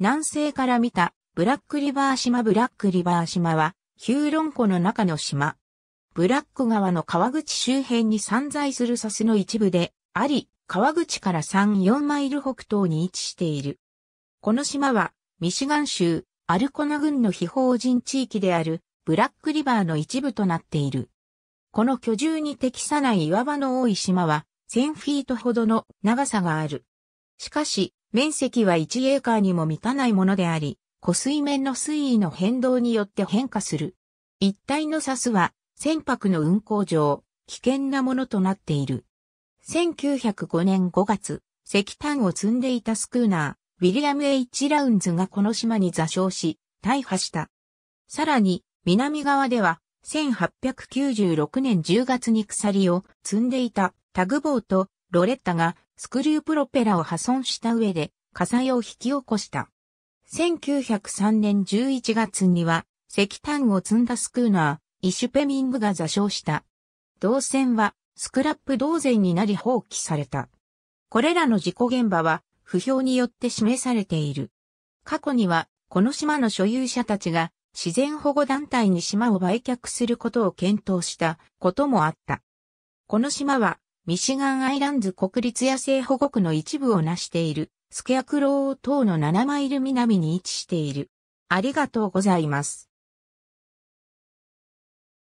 南西から見たブラックリバー島ブラックリバー島はヒューロン湖の中の島。ブラック川の川口周辺に散在するサスの一部であり、川口から3、4マイル北東に位置している。この島はミシガン州アルコナ郡の非法人地域であるブラックリバーの一部となっている。この居住に適さない岩場の多い島は1000フィートほどの長さがある。しかし、面積は1エーカーにも満たないものであり、湖水面の水位の変動によって変化する。一帯のサスは、船舶の運航上、危険なものとなっている。1905年5月、石炭を積んでいたスクーナー、ウィリアム・ H・ ラウンズがこの島に座礁し、大破した。さらに、南側では、1896年10月に鎖を積んでいたタグボート、ロレッタがスクリュープロペラを破損した上で火災を引き起こした。1903年11月には石炭を積んだスクーナー、イシュペミングが座礁した。銅線はスクラップ銅線になり放棄された。これらの事故現場は不評によって示されている。過去にはこの島の所有者たちが自然保護団体に島を売却することを検討したこともあった。この島はミシガンアイランズ国立野生保護区の一部を成している、スケアクロー等の7マイル南に位置している。ありがとうございます。